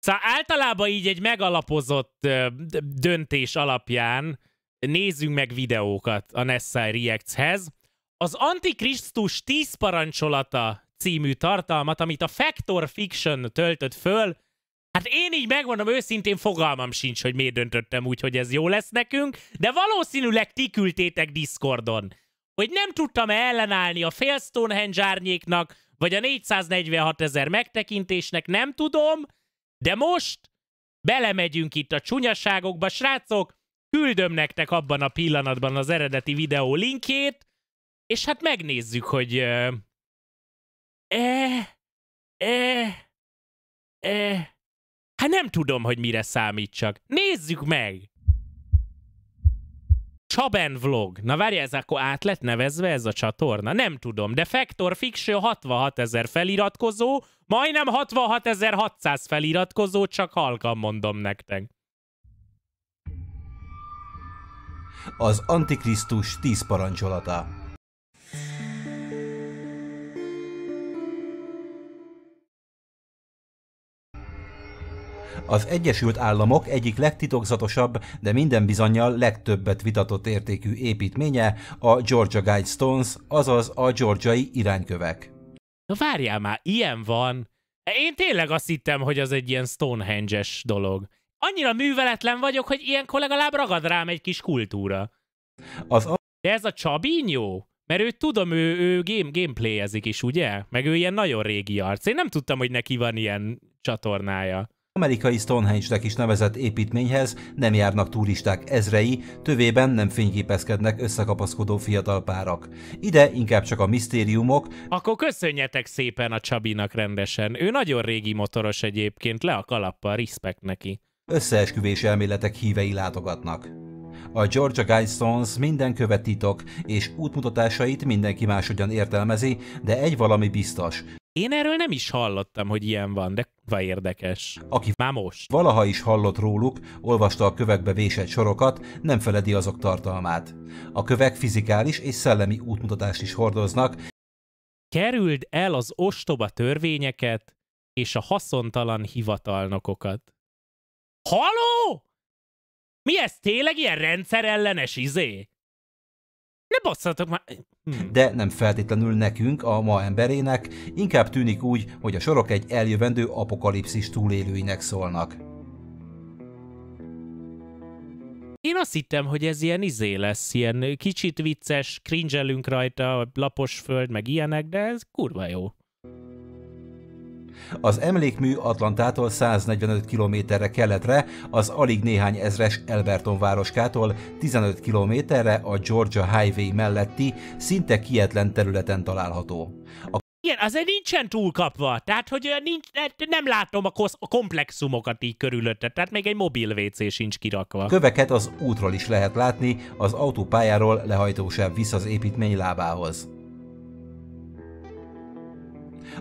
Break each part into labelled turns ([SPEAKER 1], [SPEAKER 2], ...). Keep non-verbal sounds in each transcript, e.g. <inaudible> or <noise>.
[SPEAKER 1] szóval általában így egy megalapozott döntés alapján nézzünk meg videókat a Nessai Reacts-hez. Az Antikrisztus 10 parancsolata című tartalmat, amit a Factor Fiction töltött föl, Hát én így megmondom őszintén, fogalmam sincs, hogy miért döntöttem úgy, hogy ez jó lesz nekünk, de valószínűleg ti küldtétek Discordon, hogy nem tudtam ellenállni a fél Stonehenge árnyéknak, vagy a 446 ezer megtekintésnek, nem tudom, de most belemegyünk itt a csúnyaságokba, srácok, küldöm nektek abban a pillanatban az eredeti videó linkjét, és hát megnézzük, hogy... E, e, e, hát nem tudom, hogy mire számítsak. Nézzük meg! Csaben vlog. Na várj, ez akkor át lett nevezve ez a csatorna? Nem tudom, de Factor Fiction 66 ezer feliratkozó, majdnem 600 feliratkozó, csak halkan mondom nektek.
[SPEAKER 2] Az Antikrisztus 10 parancsolata Az Egyesült Államok egyik legtitokzatosabb, de minden bizonyal legtöbbet vitatott értékű építménye a Georgia Guidestones, azaz a georgiai iránykövek.
[SPEAKER 1] Na várjál már, ilyen van. Én tényleg azt hittem, hogy az egy ilyen Stonehenge-es dolog. Annyira műveletlen vagyok, hogy ilyen legalább ragad rám egy kis kultúra. Az a... De ez a Csabin jó? Mert őt tudom, ő, ő game, gameplayezik is, ugye? Meg ő ilyen nagyon régi arc. Én nem tudtam, hogy neki van ilyen
[SPEAKER 2] csatornája. Amerikai Stonehenge-nek is nevezett építményhez nem járnak turisták ezrei, tövében nem fényképezkednek összekapaszkodó fiatal párak. Ide inkább csak a misztériumok. Akkor köszönjetek szépen a Csabinak rendesen. Ő nagyon régi motoros egyébként, le a kalappa, respekt neki. Összeesküvés elméletek hívei látogatnak. A Georgia Guidestones minden követ titok, és útmutatásait mindenki máshogyan értelmezi, de egy valami biztos, én erről nem is hallottam, hogy ilyen van, de kurva érdekes. Aki már most. Valaha is hallott róluk, olvasta a kövekbe vésett sorokat, nem feledi azok tartalmát. A kövek fizikális és szellemi útmutatást is hordoznak. Kerüld el az ostoba törvényeket és a haszontalan
[SPEAKER 1] hivatalnokokat. Haló? Mi ez tényleg ilyen rendszerellenes izé? Ne basszatok már...
[SPEAKER 2] Hmm. De nem feltétlenül nekünk, a ma emberének, inkább tűnik úgy, hogy a sorok egy eljövendő apokalipszis túlélőinek szólnak.
[SPEAKER 1] Én azt hittem, hogy ez ilyen izé lesz, ilyen kicsit vicces, cringe rajta, lapos
[SPEAKER 2] föld, meg ilyenek, de ez kurva jó. Az emlékmű Atlantától 145 kilométerre keletre, az alig néhány ezres Elberton városkától 15 kilométerre a Georgia Highway melletti, szinte kietlen területen található.
[SPEAKER 1] A igen, azért nincsen túlkapva. Tehát, hogy nincs, nem látom a, kosz, a komplexumokat így körülötte. Tehát még egy mobil WC sincs kirakva.
[SPEAKER 2] Köveket az útról is lehet látni, az autópályáról lehajtósább visz az építmény lábához.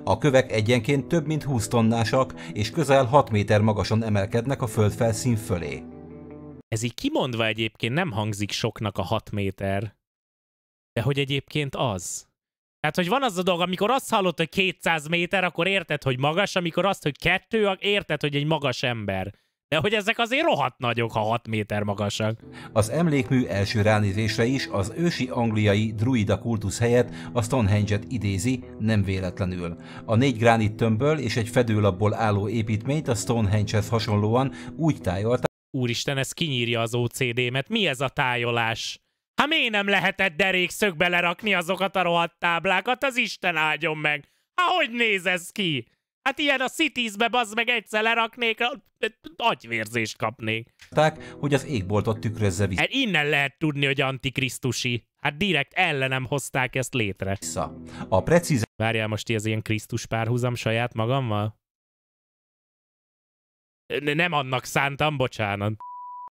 [SPEAKER 2] A kövek egyenként több mint 20 tonnásak, és közel 6 méter magasan emelkednek a földfelszín fölé. Ez így kimondva
[SPEAKER 1] egyébként nem hangzik soknak a 6 méter. De hogy egyébként az? Tehát, hogy van az a dolog, amikor azt hallod, hogy 200 méter, akkor érted, hogy magas, amikor azt, hogy kettő, érted, hogy egy magas ember.
[SPEAKER 2] De hogy ezek azért rohadt nagyok, ha 6 méter magasak. Az emlékmű első ránézésre is az ősi angliai druida kultusz helyett a Stonehenge-et idézi, nem véletlenül. A négy gránit tömbből és egy fedőlapból álló építményt a Stonehenge-hez hasonlóan úgy tájolták. Úristen, ez kinyírja az OCD-met.
[SPEAKER 1] Mi ez a tájolás? Ha miért nem lehetett derékszögbe lerakni azokat a rohadt táblákat? Az Isten áldjon meg! Ahogy hogy néz ez ki? Hát ilyen a Cities-be bazd meg egyszer leraknék, agyvérzést kapnék.
[SPEAKER 2] Hogy az égboltot tükrözze
[SPEAKER 1] vissza. Hát innen lehet tudni, hogy antikrisztusi. Hát direkt ellenem hozták ezt létre. Vissza. A precíz... Várjál most ez ilyen Krisztus párhuzam saját magammal?
[SPEAKER 2] Nem annak szántam, bocsánat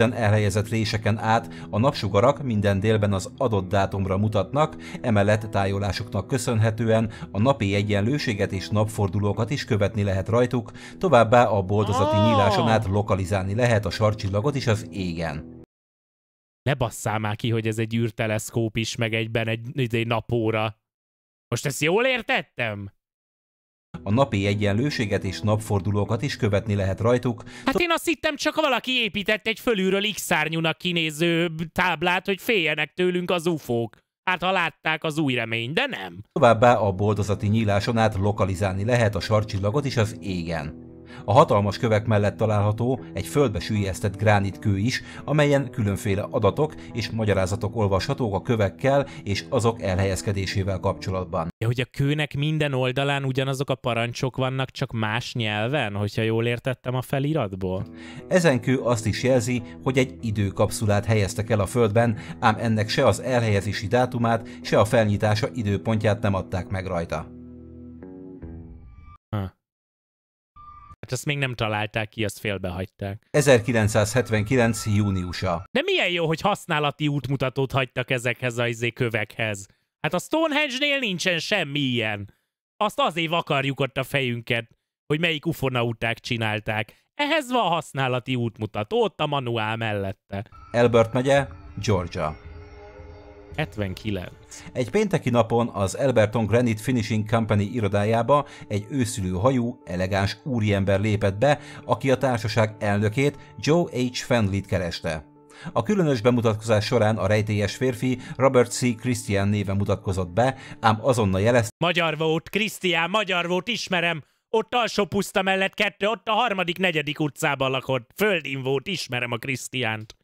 [SPEAKER 2] elhelyezett réseken át a napsugarak minden délben az adott dátumra mutatnak, emellett tájolásuknak köszönhetően a napi egyenlőséget és napfordulókat is követni lehet rajtuk, továbbá a boldozati nyíláson át lokalizálni lehet a sarcsillagot is az égen
[SPEAKER 1] ne basszál már ki, hogy ez egy űrteleszkóp is, meg egyben egy, egy napóra.
[SPEAKER 2] Most ezt jól értettem? A napi egyenlőséget és napfordulókat is követni lehet rajtuk.
[SPEAKER 1] Hát én azt hittem, csak valaki épített egy fölülről X-szárnyúnak kinéző táblát, hogy féljenek tőlünk az ufók. Hát ha látták az új remény, de nem.
[SPEAKER 2] Továbbá a boldozati nyíláson át lokalizálni lehet a sarcsillagot is az égen. A hatalmas kövek mellett található egy földbe sűjjesztett gránitkő is, amelyen különféle adatok és magyarázatok olvashatók a kövekkel és azok elhelyezkedésével kapcsolatban.
[SPEAKER 1] Ja, hogy a kőnek minden oldalán ugyanazok a parancsok vannak, csak más nyelven, hogyha
[SPEAKER 2] jól értettem a feliratból? Ezen kő azt is jelzi, hogy egy időkapszulát helyeztek el a földben, ám ennek se az elhelyezési dátumát, se a felnyitása időpontját nem adták meg rajta. Hát
[SPEAKER 1] ezt még nem találták ki, azt félbehagyták.
[SPEAKER 2] 1979. júniusa.
[SPEAKER 1] De milyen jó, hogy használati útmutatót hagytak ezekhez a izé kövekhez. Hát a Stonehenge-nél nincsen semmi ilyen. Azt azért vakarjuk ott a fejünket, hogy melyik ufonauták csinálták. Ehhez van használati útmutató, ott a manuál mellette. Elbert
[SPEAKER 2] megye, Georgia. 79. Egy pénteki napon az Elberton Granite Finishing Company irodájába egy őszülő hajú, elegáns úriember lépett be, aki a társaság elnökét, Joe H. Fenley-t kereste. A különös bemutatkozás során a rejtélyes férfi Robert C. Christian néven mutatkozott be, ám azonnal jelezte... Magyar volt, Christian, magyar volt, ismerem! Ott alsó puszta mellett kettő,
[SPEAKER 1] ott a harmadik, negyedik utcában lakott. Földin volt, ismerem a Krisztiánt.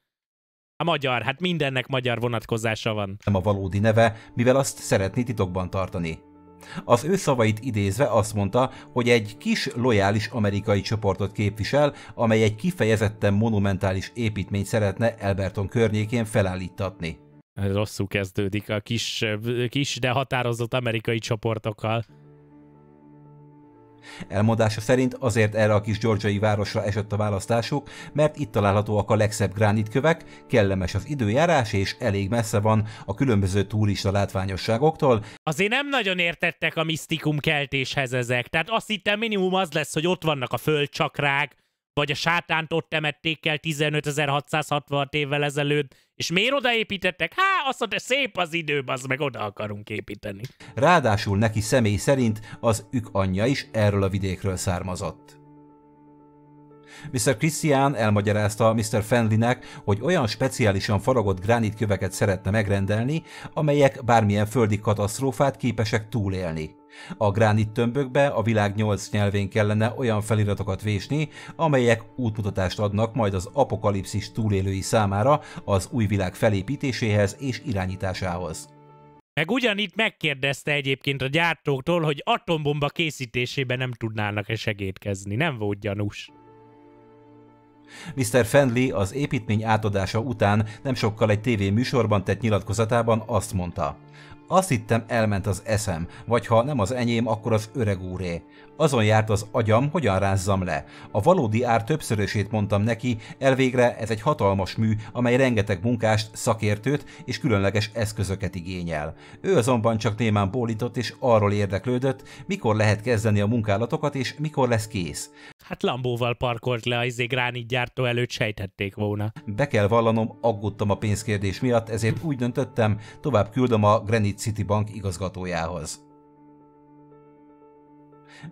[SPEAKER 1] A
[SPEAKER 2] magyar, hát mindennek magyar vonatkozása van. Nem a valódi neve, mivel azt szeretné titokban tartani. Az ő szavait idézve azt mondta, hogy egy kis lojális amerikai csoportot képvisel, amely egy kifejezetten monumentális építményt szeretne Elberton környékén felállítatni. Rosszul kezdődik a kis, kis de határozott amerikai csoportokkal. Elmondása szerint azért erre a kis georgiai városra esett a választásuk, mert itt találhatóak a legszebb gránitkövek, kellemes az időjárás és elég messze van a különböző turista látványosságoktól. Azért nem
[SPEAKER 1] nagyon értettek a misztikum keltéshez ezek, tehát azt hittem minimum az lesz, hogy ott vannak a földcsakrák, vagy a sátánt ott temették el 15.666 évvel ezelőtt, és miért odaépítettek? Há, azt mondta, szép az idő, az meg oda akarunk építeni.
[SPEAKER 2] Ráadásul neki személy szerint az ők anyja is erről a vidékről származott. Mr. Christian elmagyarázta Mr. Fenlinek, hogy olyan speciálisan faragott gránitköveket szeretne megrendelni, amelyek bármilyen földi katasztrófát képesek túlélni. A gránit tömbökbe a világ nyolc nyelvén kellene olyan feliratokat vésni, amelyek útmutatást adnak majd az apokalipszis túlélői számára az új világ felépítéséhez és irányításához.
[SPEAKER 1] Meg ugyanitt megkérdezte egyébként a gyártóktól, hogy atombomba készítésében nem tudnának-e segítkezni. Nem volt
[SPEAKER 2] gyanús. Mr. Fenley az építmény átadása után nem sokkal egy tévéműsorban tett nyilatkozatában azt mondta. Azt hittem elment az eszem, vagy ha nem az enyém, akkor az öreg úré. Azon járt az agyam, hogyan rázzam le. A valódi ár többszörösét mondtam neki, elvégre ez egy hatalmas mű, amely rengeteg munkást, szakértőt és különleges eszközöket igényel. Ő azonban csak némán bólított és arról érdeklődött, mikor lehet kezdeni a munkálatokat és mikor lesz kész. Hát Lambóval parkolt le a izé gránit gyártó előtt sejtették volna. Be kell vallanom, aggódtam a pénzkérdés miatt, ezért úgy döntöttem, tovább küldöm a Granite City Bank igazgatójához.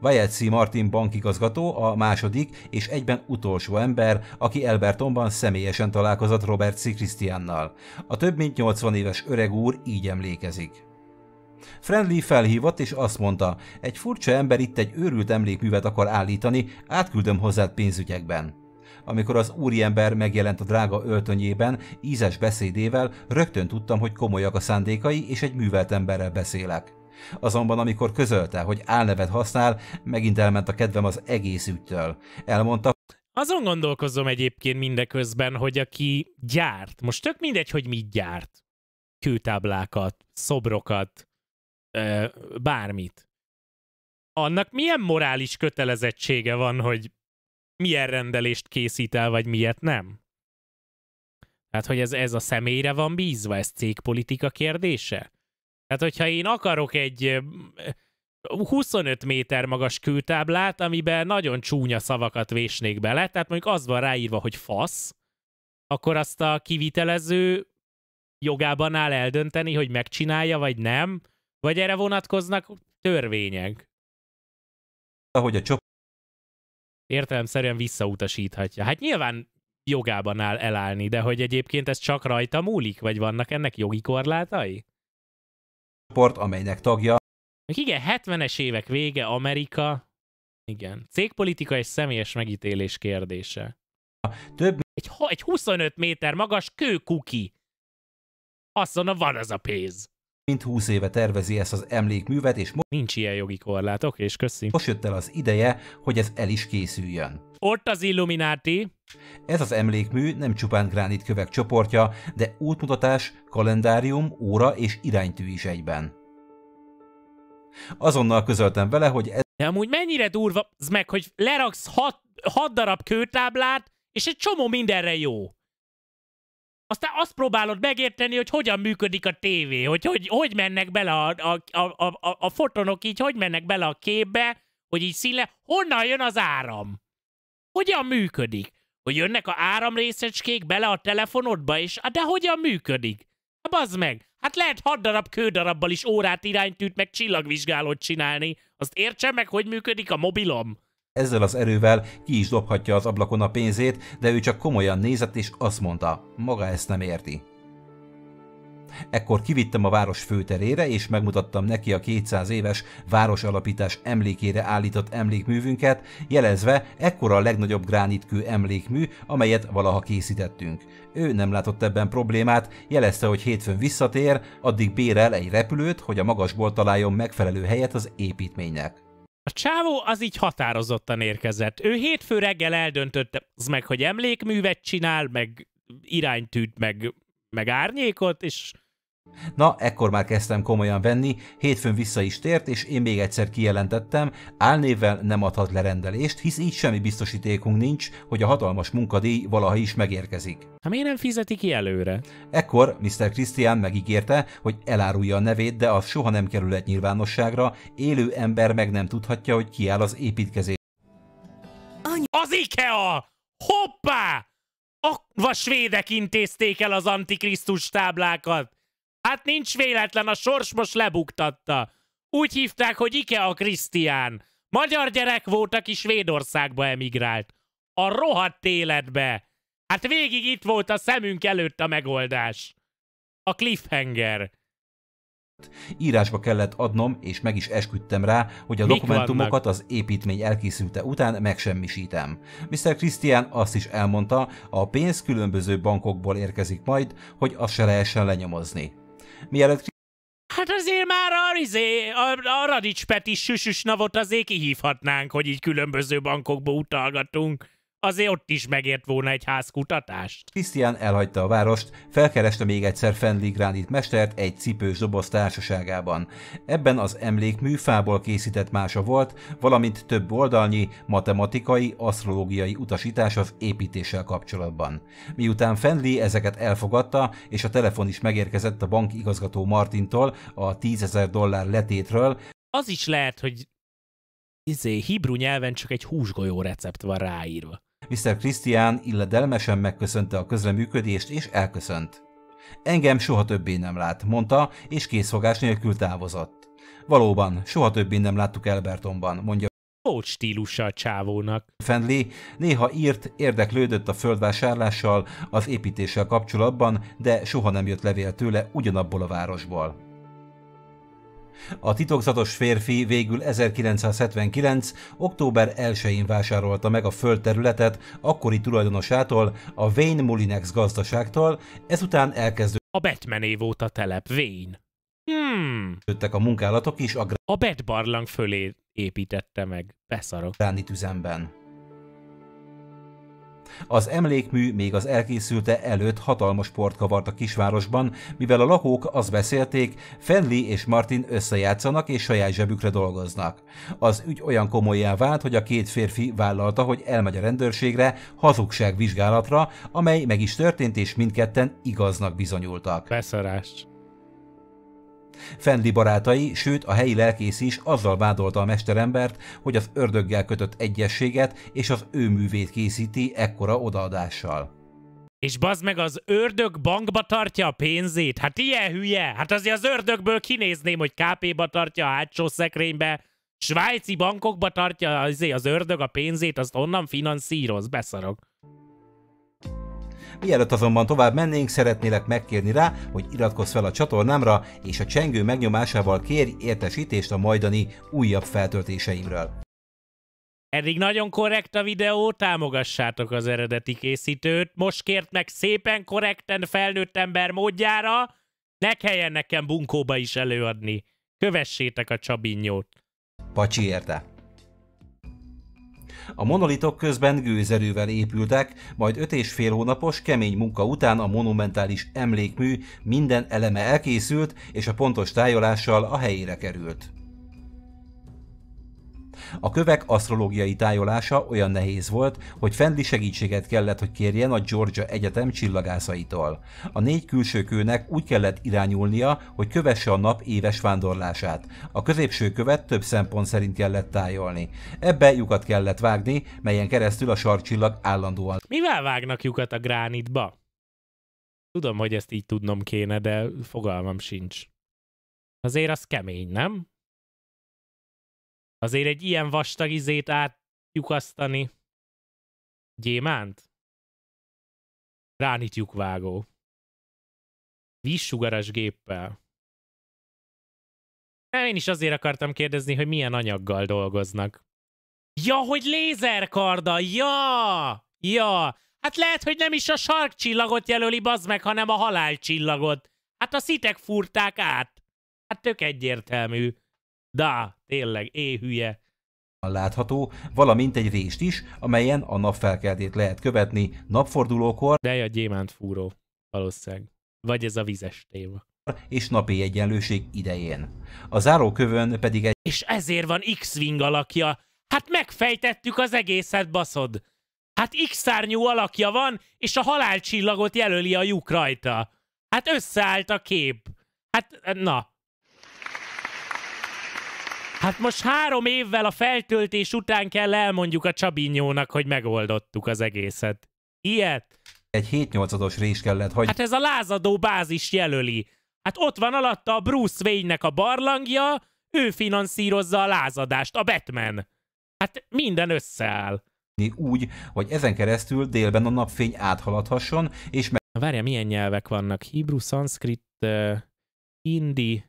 [SPEAKER 2] Wyatt C. Martin bankigazgató a második és egyben utolsó ember, aki Elbertonban személyesen találkozott Robert C. Christiannal. A több mint 80 éves öreg úr így emlékezik. Friendly felhívott és azt mondta, egy furcsa ember itt egy őrült emlékművet akar állítani, átküldöm hozzád pénzügyekben. Amikor az úriember megjelent a drága öltönyében, ízes beszédével rögtön tudtam, hogy komolyak a szándékai és egy művelt emberrel beszélek. Azonban amikor közölte, hogy álnevet használ, megint elment a kedvem az egész ügytől. Elmondta, azon gondolkozom egyébként mindeközben, hogy aki gyárt, most tök
[SPEAKER 1] mindegy, hogy mit gyárt. Kőtáblákat, szobrokat, ö, bármit, annak milyen morális kötelezettsége van, hogy milyen rendelést készít el, vagy miért nem? Tehát, hogy ez, ez a személyre van bízva, ez cégpolitika kérdése? Tehát, hogyha én akarok egy 25 méter magas kültáblát, amiben nagyon csúnya szavakat vésnék bele, tehát mondjuk az van ráírva, hogy fasz, akkor azt a kivitelező jogában áll eldönteni, hogy megcsinálja vagy nem, vagy erre vonatkoznak törvények? Ahogy a csoport értelemszerűen visszautasíthatja. Hát nyilván jogában áll elállni, de hogy egyébként ez csak rajta múlik, vagy vannak ennek jogi korlátai? Csoport, amelynek tagja. Igen, 70-es évek vége, Amerika. Igen. Cégpolitika és személyes
[SPEAKER 2] megítélés kérdése.
[SPEAKER 1] Több... Egy, egy 25 méter magas kőkuki. Azt mondom, van az a pénz
[SPEAKER 2] mint 20 éve tervezi ezt az emlékművet, és most... Nincs ilyen jogi korlátok, és köszi. Most jött el az ideje, hogy ez el is készüljön. Ott az Illuminati! Ez az emlékmű nem csupán gránitkövek csoportja, de útmutatás, kalendárium, óra és iránytű is egyben. Azonnal közöltem vele, hogy ez... De amúgy mennyire durva, meg, hogy leraksz hat,
[SPEAKER 1] hat darab kőtáblát, és egy csomó mindenre jó aztán azt próbálod megérteni, hogy hogyan működik a tévé, hogy hogy, hogy mennek bele a, a, a, a, a fotonok, így hogy mennek bele a képbe, hogy így színle, honnan jön az áram? Hogyan működik? Hogy jönnek a áramrészecskék bele a telefonodba, és de hogyan
[SPEAKER 2] működik?
[SPEAKER 1] Hát bazd meg, hát lehet hat darab kődarabbal is órát iránytűt meg csillagvizsgálót csinálni. Azt értsem meg, hogy működik a mobilom.
[SPEAKER 2] Ezzel az erővel ki is dobhatja az ablakon a pénzét, de ő csak komolyan nézett és azt mondta, maga ezt nem érti. Ekkor kivittem a város főterére, és megmutattam neki a 200 éves városalapítás emlékére állított emlékművünket, jelezve ekkora a legnagyobb gránitkő emlékmű, amelyet valaha készítettünk. Ő nem látott ebben problémát, jelezte, hogy hétfőn visszatér, addig bérel egy repülőt, hogy a magasból találjon megfelelő helyet az építménynek.
[SPEAKER 1] A csávó az így határozottan érkezett. Ő hétfő reggel eldöntötte az meg, hogy emlékművet csinál, meg iránytűt, meg,
[SPEAKER 2] meg árnyékot, és Na, ekkor már kezdtem komolyan venni, hétfőn vissza is tért, és én még egyszer kijelentettem, álnévvel nem adhat lerendelést, hisz így semmi biztosítékunk nincs, hogy a hatalmas munkadíj valaha is megérkezik. Ha miért nem fizeti ki előre? Ekkor Mr. Christian megígérte, hogy elárulja a nevét, de az soha nem kerül egy nyilvánosságra, élő ember meg nem tudhatja, hogy ki áll az építkezés. Any
[SPEAKER 1] az IKEA! Hoppá! A, svédek intézték el az antikrisztus táblákat! Hát nincs véletlen, a sors most lebuktatta. Úgy hívták, hogy a Krisztián. Magyar gyerek volt, aki Svédországba emigrált. A rohadt életbe. Hát végig itt volt a szemünk előtt a megoldás. A cliffhanger.
[SPEAKER 2] Írásba kellett adnom, és meg is esküdtem rá, hogy a Mik dokumentumokat vannak? az építmény elkészülte után megsemmisítem. Mr. Christian azt is elmondta, a pénz különböző bankokból érkezik majd, hogy azt se lehessen lenyomozni mielőtt...
[SPEAKER 1] Hát azért már a, izé, a, a Radics Peti süsüs navot azért kihívhatnánk, hogy így különböző bankokba utalgatunk azért ott is megért volna egy házkutatást.
[SPEAKER 2] Krisztián elhagyta a várost, felkereste még egyszer Fendley Gránit mestert egy cipős doboz társaságában. Ebben az emlékmű fából készített mása volt, valamint több oldalnyi matematikai, asztrológiai utasítás az építéssel kapcsolatban. Miután Fendley ezeket elfogadta, és a telefon is megérkezett a bank igazgató Martintól a 10 ezer dollár letétről, az is lehet, hogy izé, hibru nyelven csak egy húsgolyó recept van ráírva. Mr. Christian illedelmesen megköszönte a közleműködést és elköszönt. Engem soha többé nem lát, mondta, és készfogás nélkül távozott. Valóban, soha többé nem láttuk Elbertonban, mondja stílusa a csávónak. Fenley néha írt, érdeklődött a földvásárlással, az építéssel kapcsolatban, de soha nem jött levél tőle ugyanabból a városból. A titokzatos férfi végül 1979. október 1-én vásárolta meg a földterületet akkori tulajdonosától, a Wayne Mulinex gazdaságtól, ezután elkezdődött a Batman év óta telep, Wayne. Hmm. Jöttek a munkálatok is a... A barlang fölé építette meg. Beszarok. Ráni tüzemben. Az emlékmű még az elkészülte előtt hatalmas port kavart a kisvárosban, mivel a lakók azt beszélték, Fenley és Martin összejátszanak és saját zsebükre dolgoznak. Az ügy olyan komolyá vált, hogy a két férfi vállalta, hogy elmegy a rendőrségre hazugság vizsgálatra, amely meg is történt és mindketten igaznak bizonyultak. Beszarás. Fendi barátai, sőt a helyi lelkész is azzal vádolta a mesterembert, hogy az ördöggel kötött egyességet és az ő művét készíti ekkora odaadással. És bazd meg, az ördög bankba
[SPEAKER 1] tartja a pénzét? Hát ilyen hülye! Hát azért az ördögből kinézném, hogy KP-ba tartja, a hátsó szekrénybe, svájci bankokba tartja azért az ördög a pénzét, azt onnan finanszíroz, beszarok.
[SPEAKER 2] Mielőtt azonban tovább mennénk, szeretnélek megkérni rá, hogy iratkozz fel a csatornámra, és a csengő megnyomásával kérj értesítést a majdani újabb feltöltéseimről.
[SPEAKER 1] Eddig nagyon korrekt a videó, támogassátok az eredeti készítőt, most kért meg szépen korrekten felnőtt ember módjára, ne kelljen nekem bunkóba is előadni. Kövessétek a
[SPEAKER 2] Csabinyót. Pacsi érte. A monolitok közben gőzerővel épültek, majd öt és fél hónapos kemény munka után a monumentális emlékmű minden eleme elkészült, és a pontos tájolással a helyére került. A kövek asztrológiai tájolása olyan nehéz volt, hogy Fendli segítséget kellett, hogy kérjen a Georgia Egyetem csillagászaitól. A négy külső kőnek úgy kellett irányulnia, hogy kövesse a nap éves vándorlását. A középső követ több szempont szerint kellett tájolni. Ebbe lyukat kellett vágni, melyen keresztül a sarcsillag állandóan. Mivel vágnak lyukat a gránitba? Tudom, hogy ezt
[SPEAKER 1] így tudnom kéne, de fogalmam sincs. Azért az kemény, nem? Azért egy ilyen vastag izét átjukasztani. Gyémánt? Ránit lyukvágó. Vízsugaras géppel. Nem, én is azért akartam kérdezni, hogy milyen anyaggal dolgoznak. Ja, hogy lézerkarda! Ja! Ja! Hát lehet, hogy nem is a sarkcsillagot jelöli bazd meg, hanem a halálcsillagot. Hát a szitek fúrták át. Hát tök egyértelmű. Da, tényleg, éhülye.
[SPEAKER 2] Látható, valamint egy rést is, amelyen a napfelkeltét lehet követni napfordulókor. De a gyémánt fúró, valószínűleg. Vagy ez a vizes téma. És napi egyenlőség idején. A zárókövön pedig
[SPEAKER 1] egy... És ezért van X-Wing alakja. Hát megfejtettük az egészet, baszod. Hát X-szárnyú alakja van, és a halálcsillagot jelöli a lyuk rajta. Hát összeállt a kép. Hát, na, Hát most három évvel a feltöltés után kell elmondjuk a Csabinyónak, hogy megoldottuk az egészet. Ilyet? Egy 7 8 rés kellett hogy... Hát ez a lázadó bázis jelöli. Hát ott van alatta a Bruce Wayne-nek a barlangja, ő finanszírozza a lázadást, a Batman. Hát minden összeáll. Úgy, hogy ezen keresztül délben a napfény áthaladhasson, és meg... Várja, milyen nyelvek vannak? Hebrew, sanskrit, uh, hindi,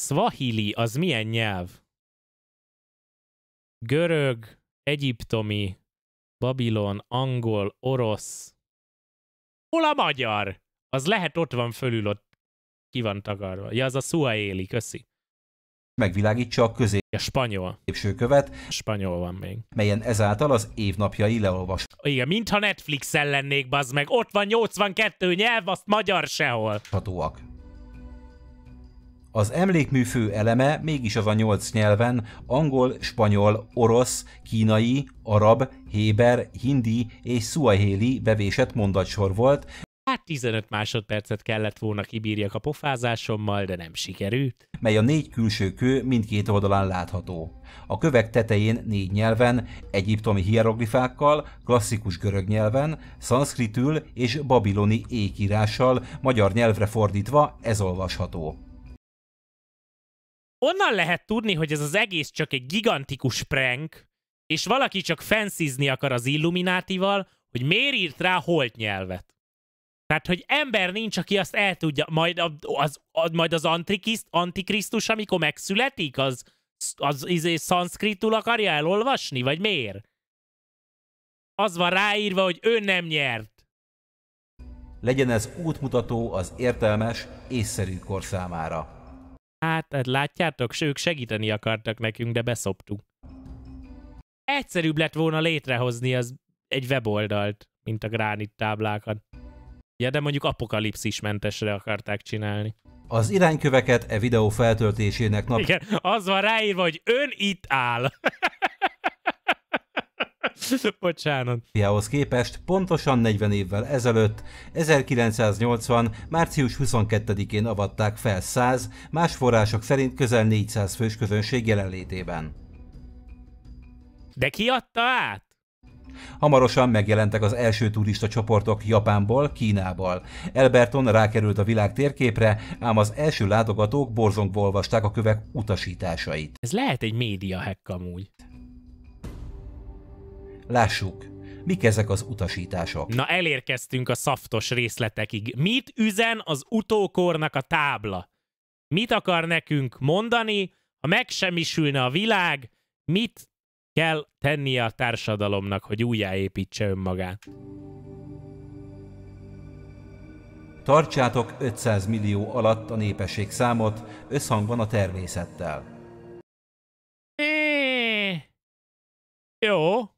[SPEAKER 1] Swahili az milyen nyelv? Görög, egyiptomi, babilon, angol, orosz. Hol a magyar? Az lehet ott van fölül, ott ki van takarva. Ja, az a Suaéli, köszi.
[SPEAKER 2] Megvilágítsa a közé. A spanyol. Épső A Spanyol van még. Melyen ezáltal az évnapjai leolvas.
[SPEAKER 1] Igen, mintha Netflixen lennék, bazd meg. Ott van 82 nyelv, azt magyar sehol. Hatóak.
[SPEAKER 2] Az emlékmű fő eleme mégis az a nyolc nyelven angol, spanyol, orosz, kínai, arab, héber, hindi és szuahéli bevésett mondatsor volt, Hát 15 másodpercet kellett volna kibírjak a pofázásommal, de nem sikerült. Mely a négy külső kő mindkét oldalán látható. A kövek tetején négy nyelven, egyiptomi hieroglifákkal, klasszikus görög nyelven, szanszkritül és babiloni ékírással magyar nyelvre fordítva ez olvasható
[SPEAKER 1] onnan lehet tudni, hogy ez az egész csak egy gigantikus prank, és valaki csak fenszízni akar az Illuminátival, hogy miért írt rá holt nyelvet. Tehát, hogy ember nincs, aki azt el tudja, majd, az, az, majd az antikriszt, antikrisztus, amikor megszületik, az, az izé, szanszkritul akarja elolvasni, vagy miért? Az van ráírva, hogy ő nem nyert.
[SPEAKER 2] Legyen ez útmutató az értelmes, észszerű kor számára.
[SPEAKER 1] Hát, hát látjátok, ők segíteni akartak nekünk, de beszoptuk. Egyszerűbb lett volna létrehozni az egy weboldalt, mint a gránit táblákat. Ja, de mondjuk apokalipszismentesre
[SPEAKER 2] akarták csinálni. Az irányköveket e videó feltöltésének nap... Igen, az
[SPEAKER 1] van ráírva, hogy ön itt áll. <laughs> <laughs>
[SPEAKER 2] Bocsánat. Piához képest pontosan 40 évvel ezelőtt, 1980. március 22-én avatták fel 100, más források szerint közel 400 fős közönség jelenlétében. De ki
[SPEAKER 1] adta át?
[SPEAKER 2] Hamarosan megjelentek az első turista csoportok Japánból, Kínából. Elberton rákerült a világ térképre, ám az első látogatók borzongva olvasták a kövek utasításait. Ez lehet egy média hack amúgy. Lássuk, mik ezek az utasítások.
[SPEAKER 1] Na elérkeztünk a szaftos részletekig. Mit üzen az utókornak a tábla? Mit akar nekünk mondani, ha megsemmisülne a világ, mit kell tennie a társadalomnak, hogy
[SPEAKER 2] újjáépítse önmagát? Tartsátok 500 millió alatt a népesség számot, összhangban a természettel.
[SPEAKER 1] É, jó,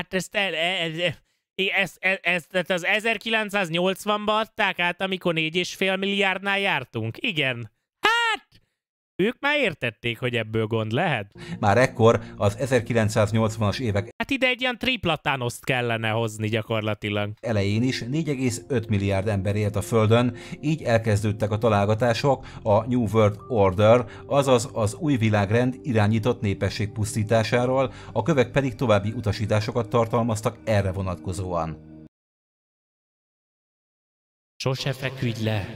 [SPEAKER 1] Hát ezt, el, el, ezt, ezt, ezt az 1980-ban adták át, amikor 4,5 milliárdnál jártunk. Igen. Ők már értették, hogy ebből gond lehet. Már ekkor az
[SPEAKER 2] 1980-as évek Hát ide egy ilyen triplatánoszt kellene hozni gyakorlatilag. elején is 4,5 milliárd ember élt a Földön, így elkezdődtek a találgatások a New World Order, azaz az új világrend irányított népesség pusztításáról, a kövek pedig további utasításokat tartalmaztak erre vonatkozóan. Sose feküdj le,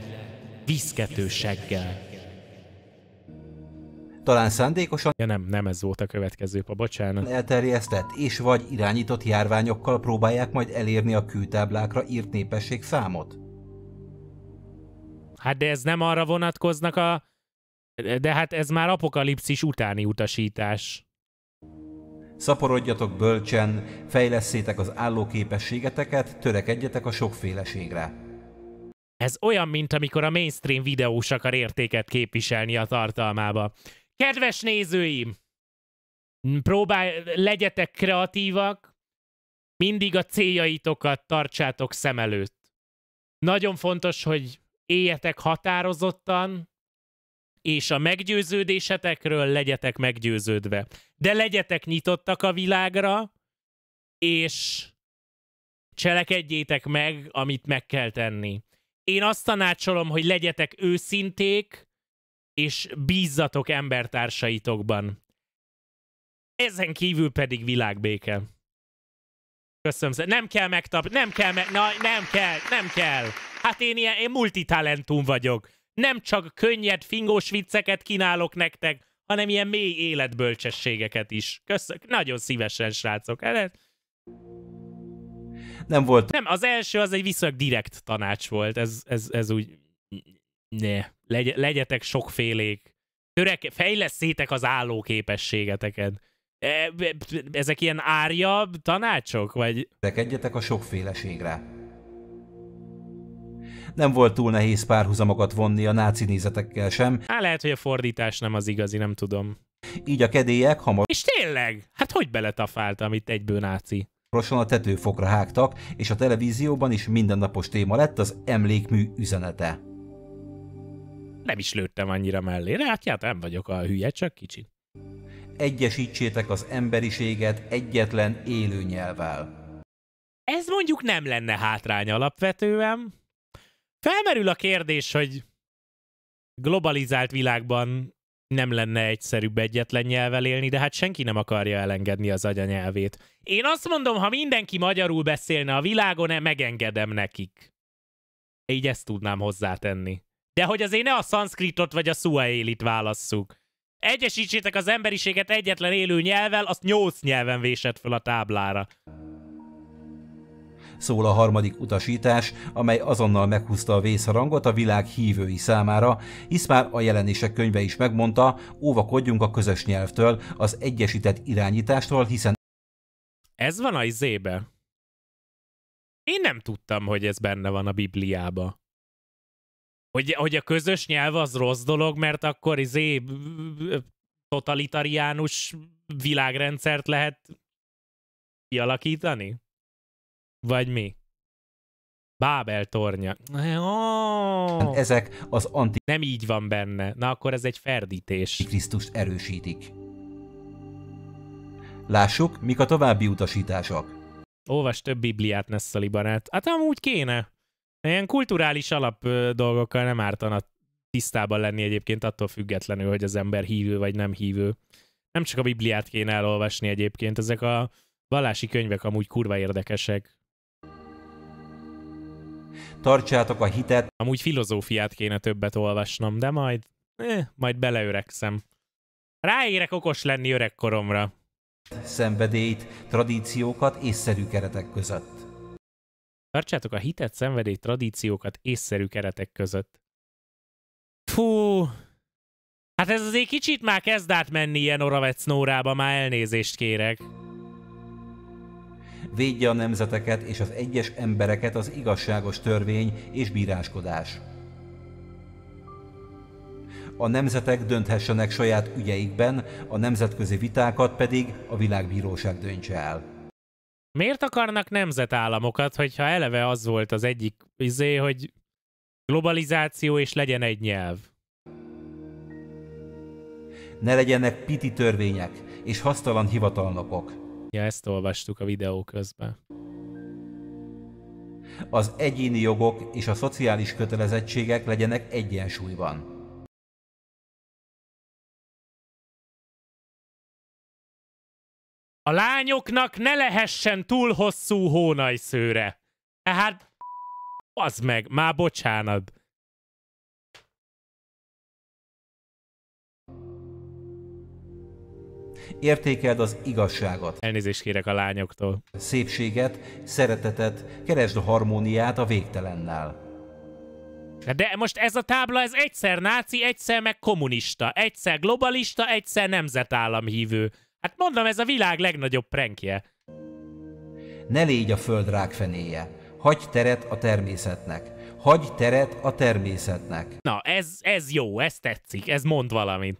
[SPEAKER 2] viszkető seggel
[SPEAKER 1] talán szándékosan... Ja nem, nem ez volt a következő, a bocsánat.
[SPEAKER 2] Elterjesztett és vagy irányított járványokkal próbálják majd elérni a kőtáblákra írt népesség számot.
[SPEAKER 1] Hát de ez nem arra vonatkoznak a...
[SPEAKER 2] De hát ez már apokalipszis utáni utasítás. Szaporodjatok bölcsen, fejlesszétek az állóképességeteket, törekedjetek a sokféleségre.
[SPEAKER 1] Ez olyan, mint amikor a mainstream videós akar értéket képviselni a tartalmába. Kedves nézőim! Próbálj, legyetek kreatívak, mindig a céljaitokat tartsátok szem előtt. Nagyon fontos, hogy éljetek határozottan, és a meggyőződésetekről legyetek meggyőződve. De legyetek nyitottak a világra, és cselekedjétek meg, amit meg kell tenni. Én azt tanácsolom, hogy legyetek őszinték, és bízzatok embertársaitokban. Ezen kívül pedig világbéke. Köszönöm szépen. Nem kell megtap, nem kell me, na, nem kell, nem kell. Hát én ilyen, én multitalentum vagyok. Nem csak könnyed, fingós vicceket kínálok nektek, hanem ilyen mély életbölcsességeket is. Köszönök. Nagyon szívesen, srácok. Hát nem volt. Nem, az első az egy viszonylag direkt tanács volt, ez, ez, ez úgy ne, legy, legyetek sokfélék, törek, fejleszétek az állóképességeteket. E, ezek ilyen árja tanácsok, vagy? Tekedjetek a sokféleségre.
[SPEAKER 2] Nem volt túl nehéz párhuzamokat vonni a náci nézetekkel sem. Hát lehet, hogy a fordítás nem az igazi, nem tudom. Így a kedélyek hamar... És tényleg? Hát hogy beletafáltam itt egyből náci? Roson a tetőfokra hágtak, és a televízióban is mindennapos téma lett az emlékmű üzenete nem is lőttem annyira mellé. ját, hát nem vagyok a hülye, csak kicsit. Egyesítsétek az emberiséget egyetlen élő nyelvvel. Ez mondjuk nem lenne hátrány
[SPEAKER 1] alapvetően. Felmerül a kérdés, hogy globalizált világban nem lenne egyszerűbb egyetlen nyelvel élni, de hát senki nem akarja elengedni az anyanyelvét. Én azt mondom, ha mindenki magyarul beszélne a világon, -e, megengedem nekik. Így ezt tudnám hozzátenni. De hogy azért ne a szanszkritot vagy a szuaélit válasszuk. Egyesítsétek az emberiséget egyetlen élő nyelvvel, azt nyolc nyelven vésett föl a táblára.
[SPEAKER 2] Szól a harmadik utasítás, amely azonnal meghúzta a vészharangot a világ hívői számára, hisz már a jelenések könyve is megmondta, óvakodjunk a közös nyelvtől, az egyesített irányítástól, hiszen... Ez van a izébe. Én nem tudtam, hogy ez
[SPEAKER 1] benne van a Bibliába hogy, hogy a közös nyelv az rossz dolog, mert akkor izé totalitariánus világrendszert lehet kialakítani? Vagy mi? Bábel tornya. Oh. Ezek az anti... Nem így van benne. Na akkor ez egy ferdítés. Krisztust erősítik. Lássuk,
[SPEAKER 2] mik a további utasítások.
[SPEAKER 1] Olvas több Bibliát, Nesszali barát. Hát amúgy kéne. Ilyen kulturális alap dolgokkal nem ártana tisztában lenni egyébként attól függetlenül, hogy az ember hívő vagy nem hívő. Nem csak a Bibliát kéne elolvasni egyébként, ezek a vallási könyvek amúgy kurva érdekesek. Tartsátok a hitet. Amúgy filozófiát kéne többet olvasnom, de majd, eh, majd beleöregszem. Ráérek okos lenni öregkoromra. Szenvedélyt, tradíciókat és szerű keretek között. Tartsátok a hitet, szenvedély, tradíciókat észszerű keretek között. Fú, hát ez azért kicsit már kezd átmenni ilyen oravec nórába, már elnézést kérek.
[SPEAKER 2] Védje a nemzeteket és az egyes embereket az igazságos törvény és bíráskodás. A nemzetek dönthessenek saját ügyeikben, a nemzetközi vitákat pedig a világbíróság döntse el.
[SPEAKER 1] Miért akarnak nemzetállamokat, hogyha eleve az volt az egyik izé, hogy globalizáció és legyen egy nyelv?
[SPEAKER 2] Ne legyenek piti törvények és hasztalan hivatalnapok. Ja, ezt olvastuk a videó közben. Az egyéni jogok és a szociális kötelezettségek legyenek egyensúlyban.
[SPEAKER 1] A lányoknak ne lehessen túl hosszú hónajszőre. Tehát, az meg, már bocsánat.
[SPEAKER 2] Értékeld az igazságot. Elnézést kérek a lányoktól. Szépséget, szeretetet, keresd a harmóniát a végtelennel.
[SPEAKER 1] De most ez a tábla, ez egyszer náci, egyszer meg kommunista, egyszer globalista, egyszer nemzetállamhívő. Hát mondom, ez a világ legnagyobb
[SPEAKER 2] prankje. Ne légy a föld rákfenéje. Hagy teret a természetnek. Hagy teret a természetnek.
[SPEAKER 1] Na, ez, ez jó, ez tetszik, ez
[SPEAKER 2] mond valamit.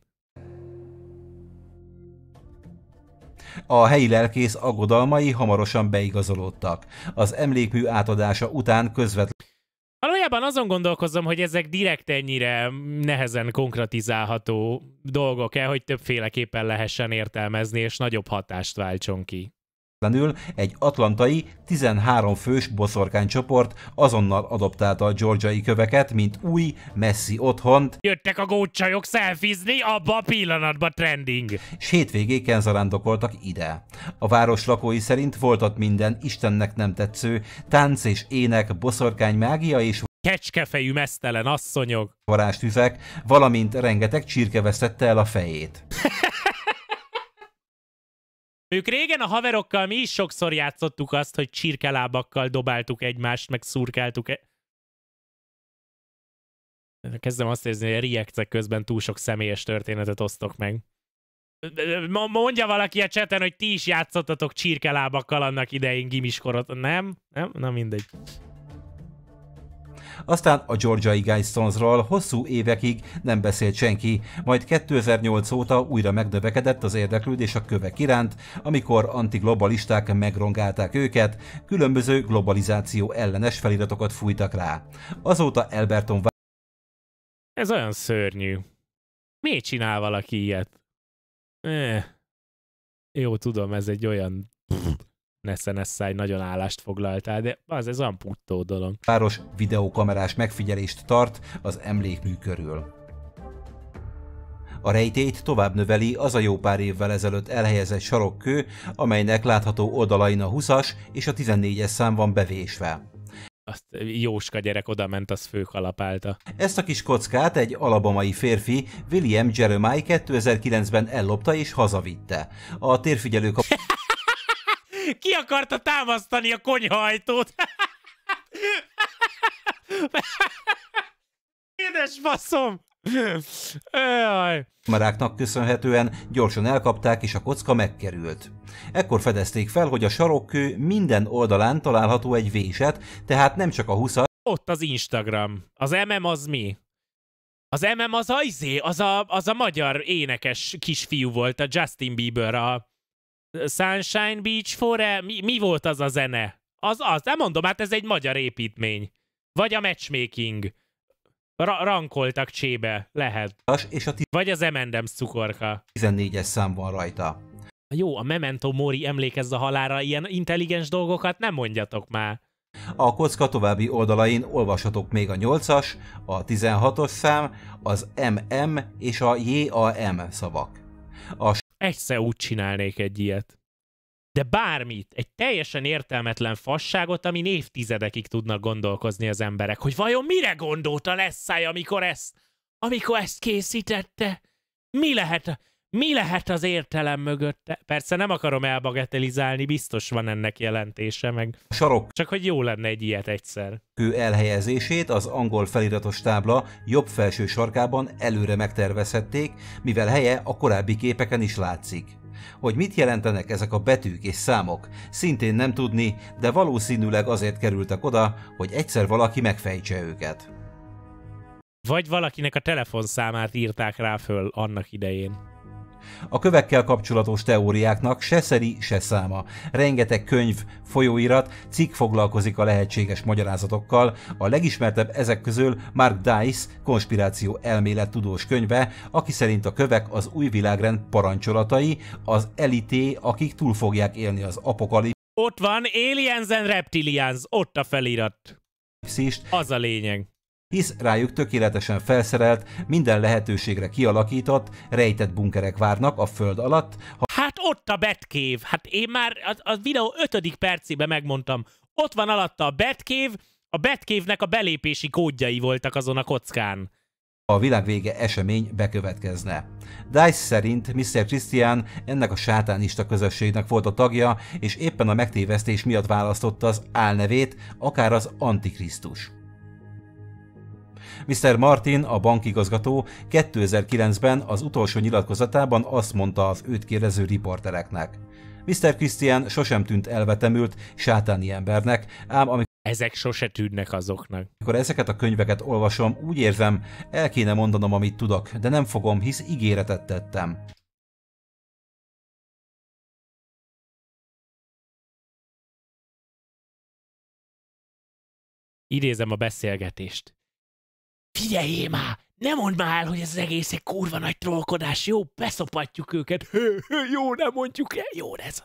[SPEAKER 2] A helyi lelkész aggodalmai hamarosan beigazolódtak. Az emlékmű átadása után közvetlenül
[SPEAKER 1] Valójában azon gondolkozom, hogy ezek direkt ennyire nehezen konkretizálható dolgok-e, hogy többféleképpen lehessen értelmezni, és nagyobb hatást
[SPEAKER 2] váltson ki közvetlenül egy atlantai 13 fős boszorkánycsoport azonnal adoptálta a georgiai köveket, mint új, messzi otthont. Jöttek a gócsajok szelfizni, abba a pillanatban trending. S hétvégéken zarándokoltak ide. A város lakói szerint volt ott minden Istennek nem tetsző, tánc és ének, boszorkány mágia és kecskefejű mesztelen asszonyok, varázstüzek, valamint rengeteg csirke vesztette el a fejét. <laughs> Mondjuk régen
[SPEAKER 1] a haverokkal mi is sokszor játszottuk azt, hogy csirkelábakkal dobáltuk egymást, meg szurkáltuk. E- Kezdem azt érzni, hogy a riekcek közben túl sok személyes történetet osztok meg. Mondja valaki a cseten, hogy ti is játszottatok csirkelábakkal annak idején gimiskorot. Nem?
[SPEAKER 2] Nem? Na mindegy. Aztán a Georgiai Guidestonsról hosszú évekig nem beszélt senki, majd 2008 óta újra megnövekedett az érdeklődés a kövek iránt, amikor antiglobalisták megrongálták őket, különböző globalizáció ellenes feliratokat fújtak rá. Azóta Elberton ez olyan szörnyű.
[SPEAKER 1] Miért csinál valaki ilyet? Eh. Jó, tudom, ez egy
[SPEAKER 2] olyan <laughs> Nessenesszáj nagyon állást foglaltál, de az ez olyan puttó dolog. Páros videókamerás megfigyelést tart az emlékmű körül. A rejtét tovább növeli az a jó pár évvel ezelőtt elhelyezett sarokkő, amelynek látható oldalain a 20-as és a 14-es szám van bevésve azt Jóska gyerek oda ment, az fő kalapálta. Ezt a kis kockát egy alabamai férfi, William Jeremiah 2009-ben ellopta és hazavitte. A térfigyelők... a <laughs>
[SPEAKER 1] ki akarta támasztani a konyhajtót. Édes faszom!
[SPEAKER 2] Jaj. Maráknak köszönhetően gyorsan elkapták, és a kocka megkerült. Ekkor fedezték fel, hogy a sarokkő minden oldalán található egy véset, tehát nem csak a 20 Ott az Instagram. Az MM az mi? Az MM az a izé, az
[SPEAKER 1] a, az a magyar énekes kisfiú volt, a Justin Bieber, a, Sunshine Beach Forel, mi, mi volt az a zene? Az az, nem mondom, hát ez egy magyar építmény. Vagy a matchmaking. Ra- rankoltak csébe, lehet. És a t- Vagy az M&M's cukorka.
[SPEAKER 2] 14-es szám van rajta.
[SPEAKER 1] Jó, a Memento Mori emlékezz a halára, ilyen intelligens dolgokat nem mondjatok már.
[SPEAKER 2] A kocka további oldalain olvashatok még a 8-as, a 16-os szám, az MM és a JAM szavak. A egyszer úgy csinálnék egy ilyet.
[SPEAKER 1] De bármit, egy teljesen értelmetlen fasságot, ami évtizedekig tudnak gondolkozni az emberek, hogy vajon mire gondolta Lesszáj, amikor ezt, amikor ezt készítette? Mi lehet? Mi lehet az értelem mögötte? Persze nem akarom elbagatelizálni, biztos van ennek jelentése meg. Sarok. Csak hogy jó lenne egy ilyet egyszer. Kő
[SPEAKER 2] elhelyezését az angol feliratos tábla jobb felső sarkában előre megtervezhették, mivel helye a korábbi képeken is látszik. Hogy mit jelentenek ezek a betűk és számok, szintén nem tudni, de valószínűleg azért kerültek oda, hogy egyszer valaki megfejtse őket. Vagy valakinek a telefonszámát írták rá föl annak idején. A kövekkel kapcsolatos teóriáknak se szeri, se száma. Rengeteg könyv, folyóirat, cikk foglalkozik a lehetséges magyarázatokkal, a legismertebb ezek közül Mark Dice konspiráció elmélet tudós könyve, aki szerint a kövek az új világrend parancsolatai, az elité, akik túl fogják élni az apokalipszist. Ott van Aliens and Reptilians, ott a felirat. Az a lényeg hisz rájuk tökéletesen felszerelt, minden lehetőségre kialakított, rejtett bunkerek várnak a föld alatt. Ha... Hát ott a Batcave! Hát én
[SPEAKER 1] már a, a videó ötödik percében megmondtam. Ott van alatta a Batcave, a Batcave-nek a belépési kódjai voltak azon a kockán
[SPEAKER 2] a világvége esemény bekövetkezne. Dice szerint Mr. Christian ennek a sátánista közösségnek volt a tagja, és éppen a megtévesztés miatt választotta az álnevét, akár az Antikrisztus. Mr. Martin, a bankigazgató 2009-ben az utolsó nyilatkozatában azt mondta az őt kérdező riportereknek. Mr. Christian sosem tűnt elvetemült, sátáni embernek, ám amikor ezek sose tűnnek azoknak. Amikor ezeket a könyveket olvasom, úgy érzem, el kéne mondanom, amit tudok, de nem fogom, hisz ígéretet tettem.
[SPEAKER 1] Idézem a beszélgetést
[SPEAKER 2] figyeljél már, ne mondd már el, hogy ez az egész egy kurva
[SPEAKER 1] nagy trollkodás, jó, beszopatjuk őket, hő, hő, jó, nem mondjuk el, jó, ez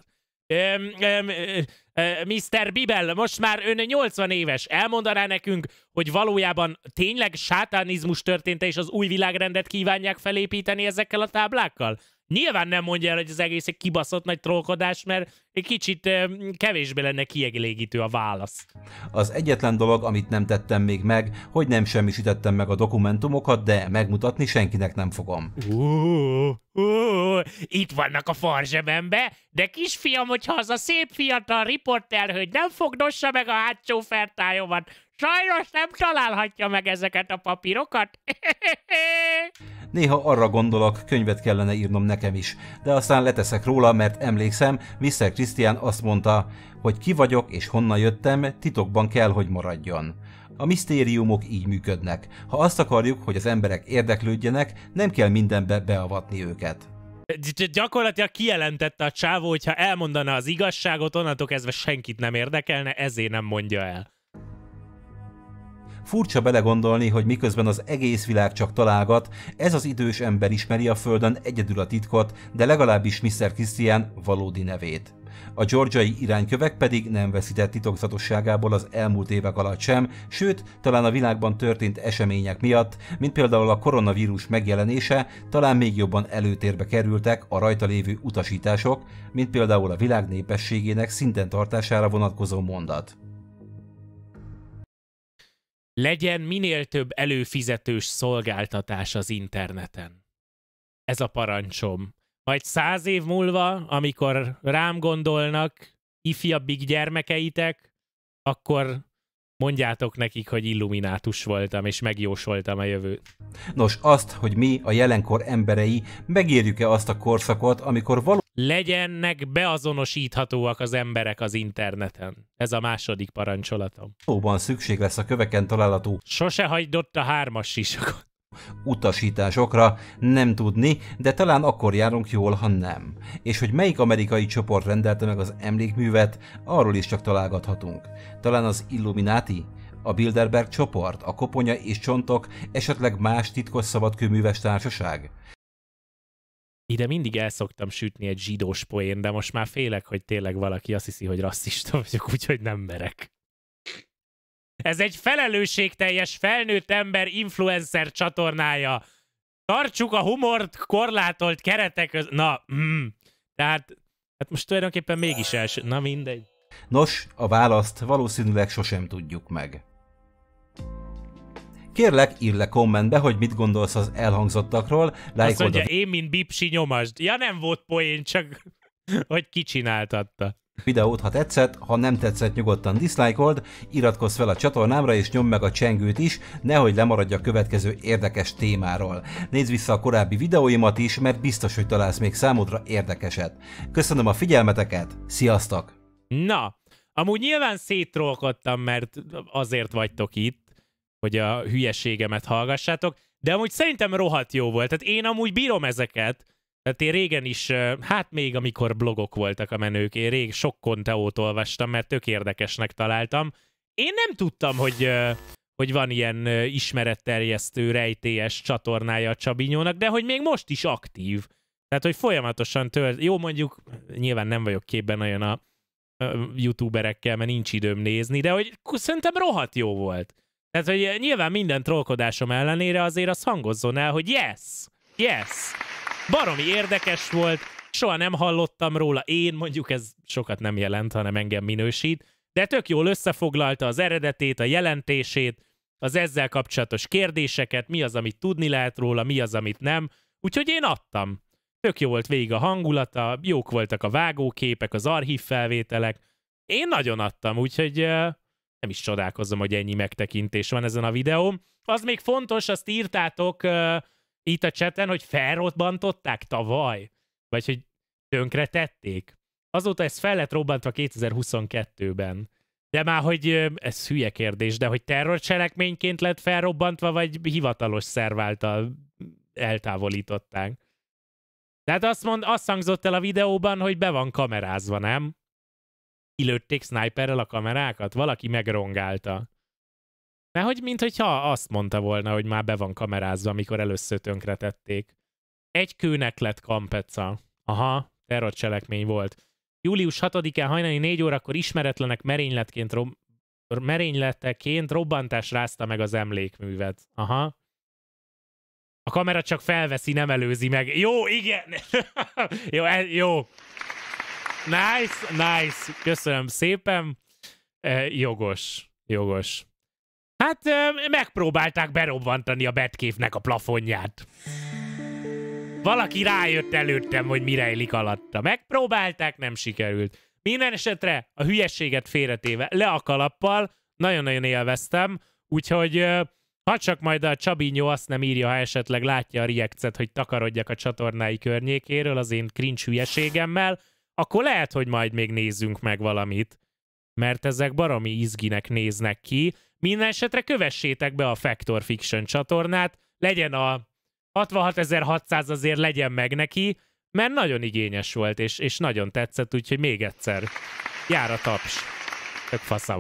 [SPEAKER 1] Mr. Bibel, most már ön 80 éves. Elmondaná nekünk, hogy valójában tényleg sátánizmus történt és az új világrendet kívánják felépíteni ezekkel a táblákkal? Nyilván nem mondja el, hogy az egész egy kibaszott nagy trollkodás, mert
[SPEAKER 2] egy kicsit kevésbé lenne kielégítő a válasz. Az egyetlen dolog, amit nem tettem még meg, hogy nem semmisítettem meg a dokumentumokat, de megmutatni senkinek nem fogom.
[SPEAKER 1] Uh, uh, itt vannak a farzsebembe, de kisfiam, hogyha az a szép fiatal riporter, hogy nem fogdossa meg a hátsó fertájomat, sajnos nem találhatja meg ezeket a papírokat. <laughs>
[SPEAKER 2] Néha arra gondolok, könyvet kellene írnom nekem is, de aztán leteszek róla, mert emlékszem, Mr. Christian azt mondta, hogy ki vagyok és honnan jöttem, titokban kell, hogy maradjon. A misztériumok így működnek. Ha azt akarjuk, hogy az emberek érdeklődjenek, nem kell mindenbe beavatni őket.
[SPEAKER 1] Gyakorlatilag kijelentette a csávó, hogyha elmondaná az igazságot, onnantól kezdve senkit nem érdekelne, ezért nem mondja el.
[SPEAKER 2] Furcsa belegondolni, hogy miközben az egész világ csak találgat, ez az idős ember ismeri a Földön egyedül a titkot, de legalábbis Mr. Christian valódi nevét. A georgiai iránykövek pedig nem veszített titokzatosságából az elmúlt évek alatt sem, sőt, talán a világban történt események miatt, mint például a koronavírus megjelenése, talán még jobban előtérbe kerültek a rajta lévő utasítások, mint például a világ népességének szinten tartására vonatkozó mondat
[SPEAKER 1] legyen minél több előfizetős szolgáltatás az interneten. Ez a parancsom. Majd száz év múlva, amikor rám gondolnak ifjabbik gyermekeitek, akkor Mondjátok nekik,
[SPEAKER 2] hogy illuminátus voltam, és megjósoltam a jövőt. Nos, azt, hogy mi, a jelenkor emberei, megérjük-e azt a korszakot, amikor való... Legyenek beazonosíthatóak
[SPEAKER 1] az emberek az interneten. Ez a második parancsolatom.
[SPEAKER 2] Óban szükség lesz a köveken található... Sose hagyd ott a hármas sisakot utasításokra, nem tudni, de talán akkor járunk jól, ha nem. És hogy melyik amerikai csoport rendelte meg az emlékművet, arról is csak találgathatunk. Talán az Illuminati? A Bilderberg csoport, a koponya és csontok, esetleg más titkos szabadkőműves társaság? Ide mindig el szoktam sütni egy zsidós poén, de most már félek, hogy tényleg
[SPEAKER 1] valaki azt hiszi, hogy rasszista vagyok, úgyhogy nem merek. Ez egy felelősségteljes felnőtt ember influencer csatornája. Tartsuk a humort korlátolt keretek között. Na, mm. tehát hát most tulajdonképpen mégis első. Na mindegy.
[SPEAKER 2] Nos, a választ valószínűleg sosem tudjuk meg. Kérlek, ír le kommentbe, hogy mit gondolsz az elhangzottakról. Like Azt mondja, a...
[SPEAKER 1] én, mint Bipsi nyomasd. Ja, nem volt poén, csak
[SPEAKER 2] hogy ki csináltatta videót, ha tetszett, ha nem tetszett, nyugodtan dislikeold, iratkozz fel a csatornámra és nyomd meg a csengőt is, nehogy lemaradj a következő érdekes témáról. Nézd vissza a korábbi videóimat is, mert biztos, hogy találsz még számodra érdekeset. Köszönöm a figyelmeteket, sziasztok!
[SPEAKER 1] Na, amúgy nyilván széttrolkodtam, mert azért vagytok itt, hogy a hülyeségemet hallgassátok, de amúgy szerintem rohadt jó volt. Tehát én amúgy bírom ezeket, tehát én régen is, hát még amikor blogok voltak a menők, én rég sok konteót olvastam, mert tök érdekesnek találtam. Én nem tudtam, hogy, hogy van ilyen ismeretterjesztő, rejtélyes csatornája a Csabinyónak, de hogy még most is aktív. Tehát, hogy folyamatosan tört. Jó, mondjuk nyilván nem vagyok képben olyan a youtuberekkel, mert nincs időm nézni, de hogy szerintem rohadt jó volt. Tehát, hogy nyilván minden trollkodásom ellenére azért az hangozzon el, hogy yes, yes, Baromi érdekes volt, soha nem hallottam róla, én mondjuk ez sokat nem jelent, hanem engem minősít, de tök jól összefoglalta az eredetét, a jelentését, az ezzel kapcsolatos kérdéseket, mi az, amit tudni lehet róla, mi az, amit nem, úgyhogy én adtam. Tök jó volt végig a hangulata, jók voltak a vágóképek, az archív felvételek. Én nagyon adtam, úgyhogy nem is csodálkozom, hogy ennyi megtekintés van ezen a videón. Az még fontos, azt írtátok itt a cseten, hogy felrobbantották tavaly, vagy hogy tönkre tették. Azóta ez fel lett robbantva 2022-ben. De már, hogy ez hülye kérdés, de hogy terrorcselekményként lett felrobbantva, vagy hivatalos szerváltal eltávolították. Tehát azt, mond, azt hangzott el a videóban, hogy be van kamerázva, nem? Kilőtték sniperrel a kamerákat? Valaki megrongálta. Mert hogy mintha azt mondta volna, hogy már be van kamerázva, amikor először tönkretették. Egy kőnek lett kampeca. Aha, terrorcselekmény volt. Július 6-án hajnali 4 órakor ismeretlenek merényletként rob- merényleteként robbantás rázta meg az emlékművet. Aha. A kamera csak felveszi, nem előzi meg. Jó, igen! <laughs> jó, e- jó. Nice, nice. Köszönöm szépen. E, jogos, jogos. Hát megpróbálták berobbantani a betkéfnek a plafonját. Valaki rájött előttem, hogy mi rejlik alatta. Megpróbálták, nem sikerült. Minden esetre a hülyességet félretéve le a kalappal, nagyon-nagyon élveztem, úgyhogy ha csak majd a Csabinyó azt nem írja, ha esetleg látja a riekcet, hogy takarodjak a csatornái környékéről az én cringe hülyeségemmel, akkor lehet, hogy majd még nézzünk meg valamit mert ezek barami izginek néznek ki. Minden esetre kövessétek be a Factor Fiction csatornát, legyen a 66600 azért legyen meg neki, mert nagyon igényes volt, és, és nagyon tetszett, úgyhogy még egyszer jár a taps. Tök faszavó.